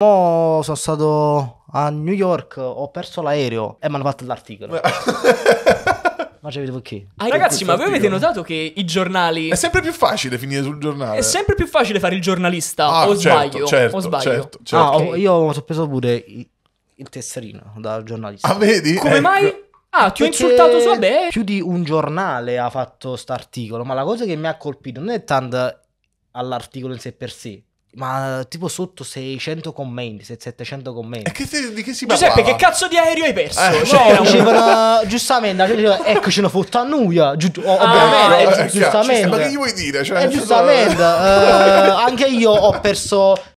Mo sono stato a New York, ho perso l'aereo e mi hanno fatto l'articolo. Ma ci avete perché? Ah, ragazzi, ma voi avete notato che i giornali. È sempre più facile finire sul giornale. È sempre più facile fare il giornalista. Ah, o, certo, sbaglio, certo, o sbaglio. Certo, certo. Ah, okay. Io ho preso pure il, tesserino da giornalista. Ah, vedi? Come ecco. mai? Ah, ti ho insultato su Abe? Più di un giornale ha fatto questo articolo, ma la cosa che mi ha colpito non è tanto all'articolo in sé per sé, ma tipo sotto 600 commenti, 700 commenti. E che, te, di che si parlava? Giuseppe, che cazzo di aereo hai perso? Eh, cioè, cioè no, dicevano, giustamente, cioè, dicevano, eccoci eh, una fotta a nuia. Giu- ah, ovviamente, eh, eh, giustamente. Cioè, ma che gli vuoi dire? Cioè, eh, giustamente, eh, anche io ho perso